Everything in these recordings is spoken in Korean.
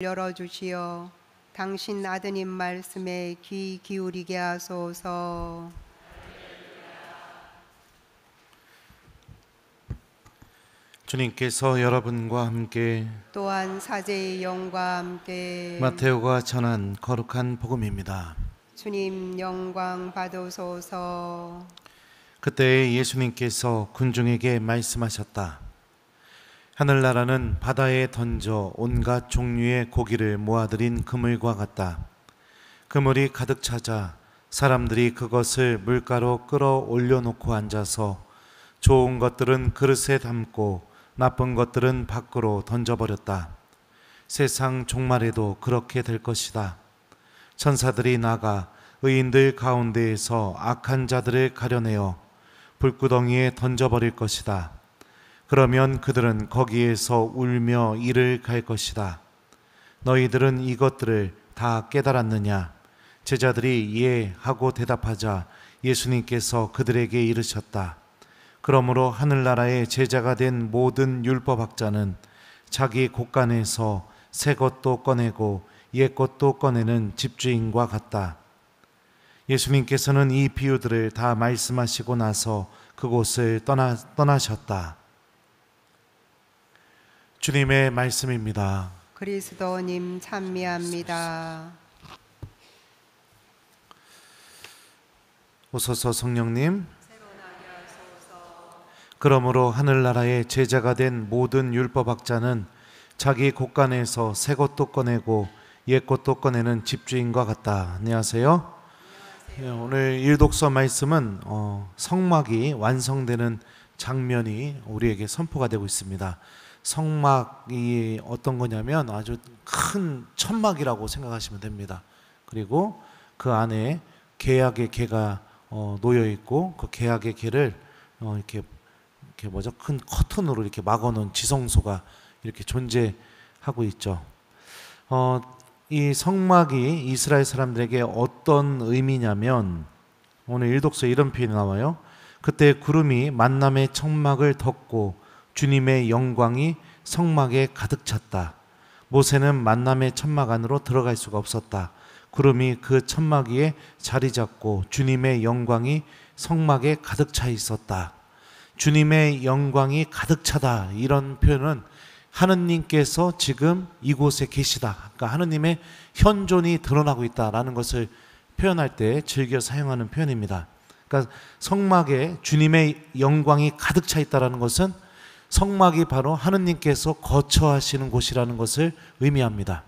열어주시어 당신 아드님 말씀에 귀 기울이게 하소서 주님께서 여러분과 함께 또한 사제의 영과 함께 마테오가 전한 거룩한 복음입니다 주님 영광 받으소서 그때 예수님께서 군중에게 말씀하셨다 하늘나라는 바다에 던져 온갖 종류의 고기를 모아들인 그물과 같다. 그물이 가득 차자 사람들이 그것을 물가로 끌어 올려놓고 앉아서 좋은 것들은 그릇에 담고 나쁜 것들은 밖으로 던져버렸다. 세상 종말에도 그렇게 될 것이다. 천사들이 나가 의인들 가운데에서 악한 자들을 가려내어 불구덩이에 던져버릴 것이다. 그러면 그들은 거기에서 울며 이를 갈 것이다. 너희들은 이것들을 다 깨달았느냐? 제자들이 예 하고 대답하자 예수님께서 그들에게 이르셨다. 그러므로 하늘나라의 제자가 된 모든 율법학자는 자기 곳간에서 새 것도 꺼내고 옛 것도 꺼내는 집주인과 같다. 예수님께서는 이 비유들을 다 말씀하시고 나서 그곳을 떠나, 떠나셨다. 주님의 말씀입니다. 그리스도님 찬미합니다. 오소서 성령님. 그러므로 하늘나라의 제자가 된 모든 율법학자는 자기 곳간에서 새 것도 꺼내고 옛 것도 꺼내는 집주인과 같다. 안녕하세요. 안녕하세요. 네, 오늘 일독서 말씀은 어, 성막이 완성되는 장면이 우리에게 선포가 되고 있습니다. 성막이 어떤 거냐면 아주 큰 천막이라고 생각하시면 됩니다. 그리고 그 안에 계약의 개가 어, 놓여 있고 그 계약의 개를 어, 이렇게 이렇게 뭐죠 큰 커튼으로 이렇게 막아놓은 지성소가 이렇게 존재하고 있죠. 어, 이 성막이 이스라엘 사람들에게 어떤 의미냐면 오늘 일독서 이런 표현이 나와요. 그때 구름이 만남의 천막을 덮고 주님의 영광이 성막에 가득 찼다. 모세는 만남의 천막 안으로 들어갈 수가 없었다. 구름이 그 천막 위에 자리 잡고 주님의 영광이 성막에 가득 차 있었다. 주님의 영광이 가득 차다. 이런 표현은 하느님께서 지금 이곳에 계시다. 그러니까 하느님의 현존이 드러나고 있다라는 것을 표현할 때 즐겨 사용하는 표현입니다. 그러니까 성막에 주님의 영광이 가득 차 있다라는 것은 성막이 바로 하느님께서 거처하시는 곳이라는 것을 의미합니다.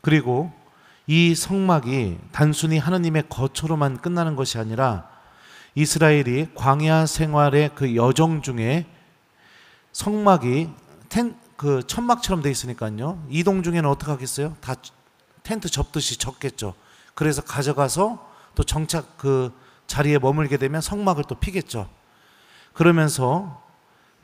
그리고 이 성막이 단순히 하느님의 거처로만 끝나는 것이 아니라 이스라엘이 광야 생활의 그 여정 중에 성막이 텐, 그 천막처럼 돼 있으니까요. 이동 중에는 어떻게 하겠어요? 다 텐트 접듯이 접겠죠. 그래서 가져가서 또 정착 그 자리에 머물게 되면 성막을 또 피겠죠. 그러면서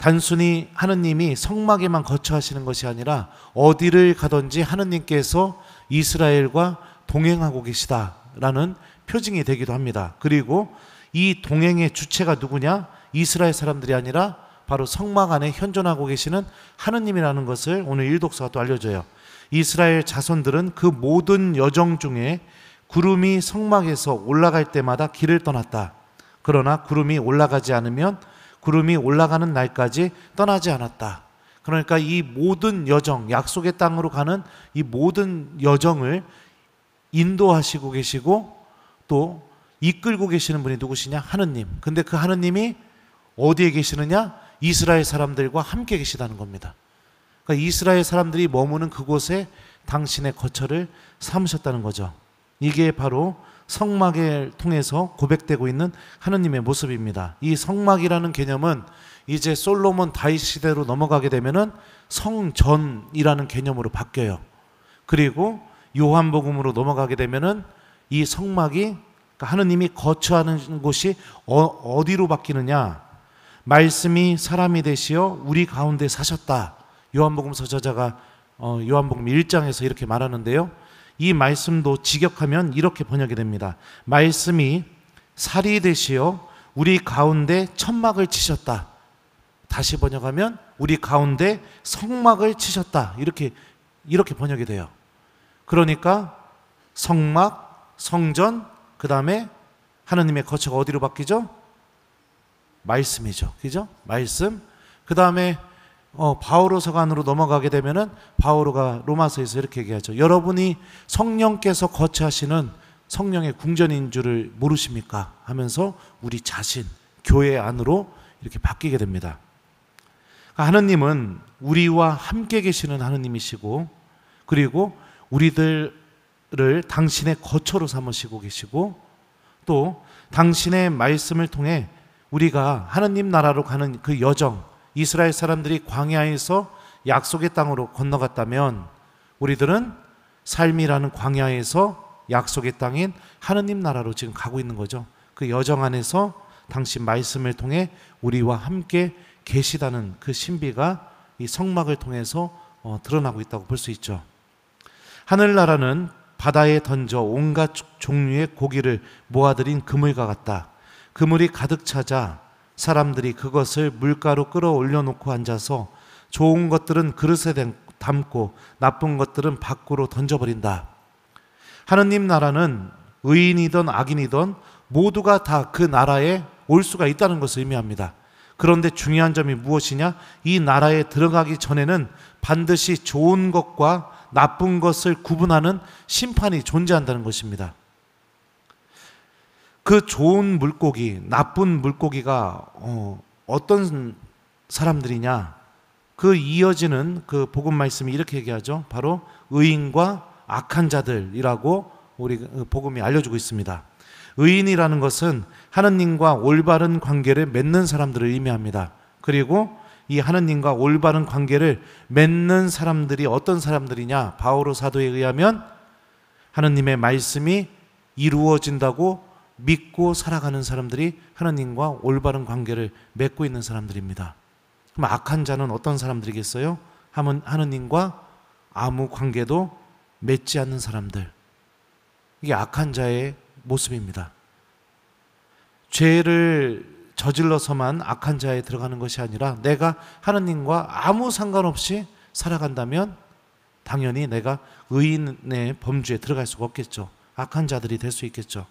단순히 하느님이 성막에만 거처하시는 것이 아니라 어디를 가든지 하느님께서 이스라엘과 동행하고 계시다라는 표징이 되기도 합니다. 그리고 이 동행의 주체가 누구냐? 이스라엘 사람들이 아니라 바로 성막 안에 현존하고 계시는 하느님이라는 것을 오늘 일독서가 또 알려줘요. 이스라엘 자손들은 그 모든 여정 중에 구름이 성막에서 올라갈 때마다 길을 떠났다. 그러나 구름이 올라가지 않으면 구름이 올라가는 날까지 떠나지 않았다. 그러니까 이 모든 여정, 약속의 땅으로 가는 이 모든 여정을 인도하시고 계시고 또 이끌고 계시는 분이 누구시냐? 하느님. 근데 그 하느님이 어디에 계시느냐? 이스라엘 사람들과 함께 계시다는 겁니다. 그러니까 이스라엘 사람들이 머무는 그곳에 당신의 거처를 삼으셨다는 거죠. 이게 바로 성막을 통해서 고백되고 있는 하느님의 모습입니다. 이 성막이라는 개념은 이제 솔로몬 다윗 시대로 넘어가게 되면은 성전이라는 개념으로 바뀌어요. 그리고 요한복음으로 넘어가게 되면은 이 성막이 그러니까 하느님이 거처하는 곳이 어, 디로 바뀌느냐? 말씀이 사람이 되시어 우리 가운데 사셨다. 요한복음 서저자가 어, 요한복음 1장에서 이렇게 말하는데요. 이 말씀도 직역하면 이렇게 번역이 됩니다. 말씀이 살이 되시어 우리 가운데 천막을 치셨다. 다시 번역하면 우리 가운데 성막을 치셨다. 이렇게 이렇게 번역이 돼요. 그러니까 성막, 성전, 그다음에 하나님의 거처가 어디로 바뀌죠? 말씀이죠. 그죠? 말씀. 그다음에 어, 바오로서간으로 넘어가게 되면은 바오로가 로마서에서 이렇게 얘기하죠. 여러분이 성령께서 거처하시는 성령의 궁전인 줄을 모르십니까? 하면서 우리 자신, 교회 안으로 이렇게 바뀌게 됩니다. 그러니까 하느님은 우리와 함께 계시는 하느님이시고 그리고 우리들을 당신의 거처로 삼으시고 계시고 또 당신의 말씀을 통해 우리가 하느님 나라로 가는 그 여정 이스라엘 사람들이 광야에서 약속의 땅으로 건너갔다면 우리들은 삶이라는 광야에서 약속의 땅인 하느님 나라로 지금 가고 있는 거죠. 그 여정 안에서 당신 말씀을 통해 우리와 함께 계시다는 그 신비가 이 성막을 통해서 어, 드러나고 있다고 볼 수 있죠. 하늘나라는 바다에 던져 온갖 종류의 고기를 모아들인 그물과 같다. 그물이 가득 차자 사람들이 그것을 물가로 끌어올려 놓고 앉아서 좋은 것들은 그릇에 담고 나쁜 것들은 밖으로 던져버린다. 하느님 나라는 의인이든 악인이든 모두가 다 그 나라에 올 수가 있다는 것을 의미합니다. 그런데 중요한 점이 무엇이냐? 이 나라에 들어가기 전에는 반드시 좋은 것과 나쁜 것을 구분하는 심판이 존재한다는 것입니다. 그 좋은 물고기, 나쁜 물고기가 어, 어떤 사람들이냐? 그 이어지는 그 복음 말씀이 이렇게 얘기하죠. 바로 의인과 악한 자들이라고 우리 그 복음이 알려주고 있습니다. 의인이라는 것은 하느님과 올바른 관계를 맺는 사람들을 의미합니다. 그리고 이 하느님과 올바른 관계를 맺는 사람들이 어떤 사람들이냐? 바오로 사도에 의하면 하느님의 말씀이 이루어진다고 믿고 살아가는 사람들이 하나님과 올바른 관계를 맺고 있는 사람들입니다. 그럼 악한 자는 어떤 사람들이겠어요? 하면 하나님과 아무 관계도 맺지 않는 사람들. 이게 악한 자의 모습입니다. 죄를 저질러서만 악한 자에 들어가는 것이 아니라 내가 하나님과 아무 상관없이 살아간다면 당연히 내가 의인의 범주에 들어갈 수가 없겠죠. 악한 자들이 될 수 있겠죠.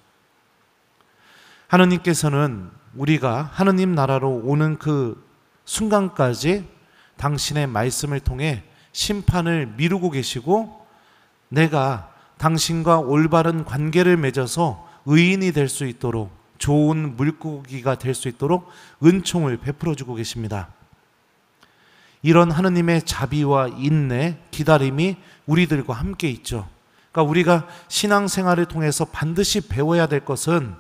하느님께서는 우리가 하느님 나라로 오는 그 순간까지 당신의 말씀을 통해 심판을 미루고 계시고 내가 당신과 올바른 관계를 맺어서 의인이 될 수 있도록 좋은 물고기가 될 수 있도록 은총을 베풀어 주고 계십니다. 이런 하느님의 자비와 인내, 기다림이 우리들과 함께 있죠. 그러니까 우리가 신앙생활을 통해서 반드시 배워야 될 것은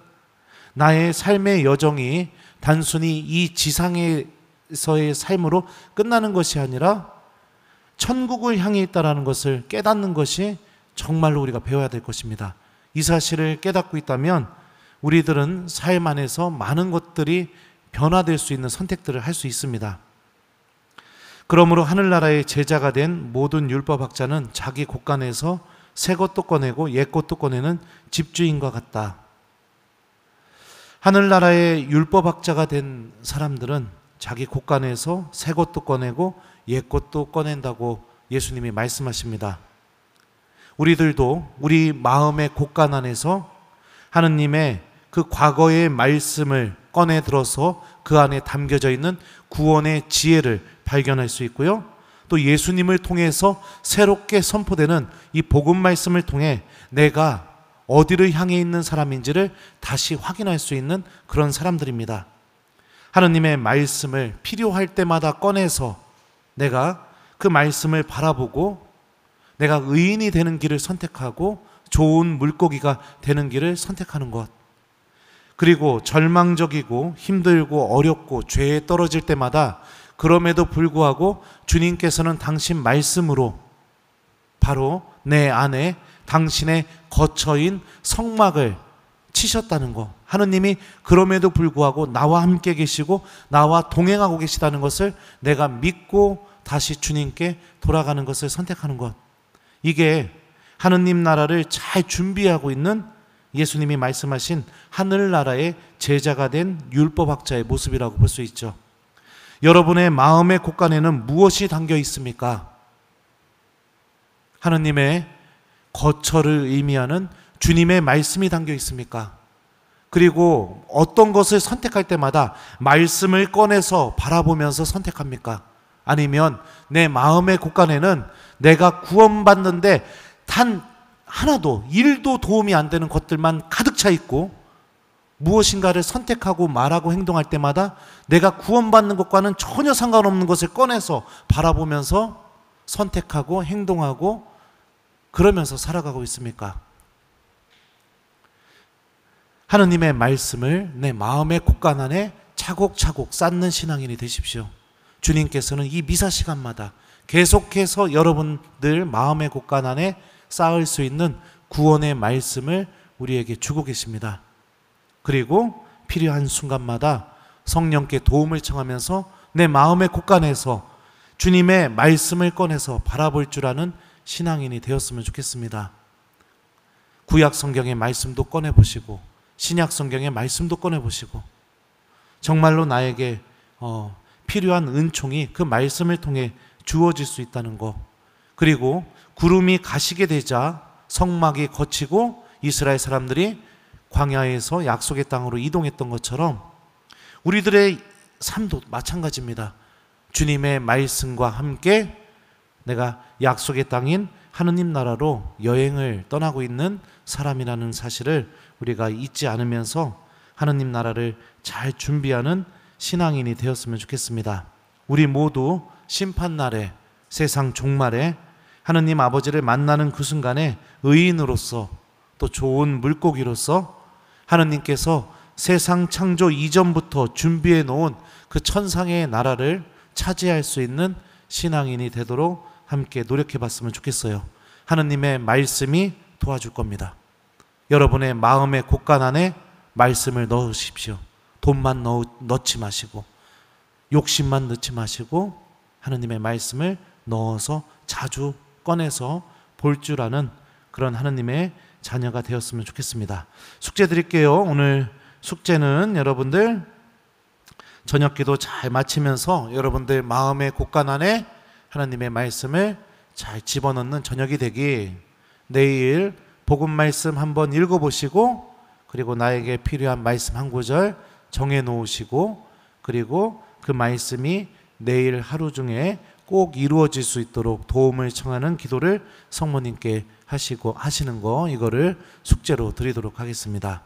나의 삶의 여정이 단순히 이 지상에서의 삶으로 끝나는 것이 아니라 천국을 향해 있다라는 것을 깨닫는 것이 정말로 우리가 배워야 될 것입니다. 이 사실을 깨닫고 있다면 우리들은 삶 안에서 많은 것들이 변화될 수 있는 선택들을 할 수 있습니다. 그러므로 하늘나라의 제자가 된 모든 율법학자는 자기 곳간에서 새 것도 꺼내고 옛 것도 꺼내는 집주인과 같다. 하늘나라의 율법학자가 된 사람들은 자기 곳간에서 새 것도 꺼내고 옛 것도 꺼낸다고 예수님이 말씀하십니다. 우리들도 우리 마음의 곳간 안에서 하느님의 그 과거의 말씀을 꺼내 들어서 그 안에 담겨져 있는 구원의 지혜를 발견할 수 있고요. 또 예수님을 통해서 새롭게 선포되는 이 복음 말씀을 통해 내가 어디를 향해 있는 사람인지를 다시 확인할 수 있는 그런 사람들입니다. 하느님의 말씀을 필요할 때마다 꺼내서 내가 그 말씀을 바라보고 내가 의인이 되는 길을 선택하고 좋은 물고기가 되는 길을 선택하는 것. 그리고 절망적이고 힘들고 어렵고 죄에 떨어질 때마다 그럼에도 불구하고 주님께서는 당신 말씀으로 바로 내 안에 당신의 거처인 성막을 치셨다는 것. 하느님이 그럼에도 불구하고 나와 함께 계시고 나와 동행하고 계시다는 것을 내가 믿고 다시 주님께 돌아가는 것을 선택하는 것. 이게 하느님 나라를 잘 준비하고 있는 예수님이 말씀하신 하늘나라의 제자가 된 율법학자의 모습이라고 볼 수 있죠. 여러분의 마음의 곳간에는 무엇이 담겨 있습니까? 하느님의 거처를 의미하는 주님의 말씀이 담겨 있습니까? 그리고 어떤 것을 선택할 때마다 말씀을 꺼내서 바라보면서 선택합니까? 아니면 내 마음의 곳간에는 내가 구원받는데 단 하나도 일도 도움이 안 되는 것들만 가득 차 있고 무엇인가를 선택하고 말하고 행동할 때마다 내가 구원받는 것과는 전혀 상관없는 것을 꺼내서 바라보면서 선택하고 행동하고 그러면서 살아가고 있습니까? 하느님의 말씀을 내 마음의 곳간 안에 차곡차곡 쌓는 신앙인이 되십시오. 주님께서는 이 미사 시간마다 계속해서 여러분들 마음의 곳간 안에 쌓을 수 있는 구원의 말씀을 우리에게 주고 계십니다. 그리고 필요한 순간마다 성령께 도움을 청하면서 내 마음의 곳간에서 주님의 말씀을 꺼내서 바라볼 줄 아는 신앙인이 되었으면 좋겠습니다. 구약 성경의 말씀도 꺼내 보시고 신약 성경의 말씀도 꺼내 보시고 정말로 나에게 어, 필요한 은총이 그 말씀을 통해 주어질 수 있다는 것. 그리고 구름이 가시게 되자 성막이 거치고 이스라엘 사람들이 광야에서 약속의 땅으로 이동했던 것처럼 우리들의 삶도 마찬가지입니다. 주님의 말씀과 함께 내가 약속의 땅인 하느님 나라로 여행을 떠나고 있는 사람이라는 사실을 우리가 잊지 않으면서 하느님 나라를 잘 준비하는 신앙인이 되었으면 좋겠습니다. 우리 모두 심판날에 세상 종말에 하느님 아버지를 만나는 그 순간에 의인으로서 또 좋은 물고기로서 하느님께서 세상 창조 이전부터 준비해 놓은 그 천상의 나라를 차지할 수 있는 신앙인이 되도록 함께 노력해 봤으면 좋겠어요. 하느님의 말씀이 도와줄 겁니다. 여러분의 마음의 곳간 안에 말씀을 넣으십시오. 돈만 넣, 넣지 마시고, 욕심만 넣지 마시고, 하느님의 말씀을 넣어서 자주 꺼내서 볼 줄 아는 그런 하느님의 자녀가 되었으면 좋겠습니다. 숙제 드릴게요. 오늘 숙제는 여러분들 저녁 기도 잘 마치면서 여러분들 마음의 곳간 안에 하나님의 말씀을 잘 집어넣는 저녁이 되기 내일 복음 말씀 한번 읽어보시고 그리고 나에게 필요한 말씀 한 구절 정해 놓으시고 그리고 그 말씀이 내일 하루 중에 꼭 이루어질 수 있도록 도움을 청하는 기도를 성모님께 하시고 하시는 거 이거를 숙제로 드리도록 하겠습니다.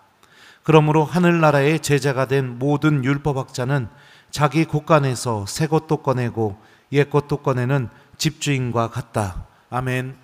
그러므로 하늘나라의 제자가 된 모든 율법학자는 자기 곳간에서 새 것도 꺼내고 옛 것도 꺼내는 집주인과 같다. 아멘.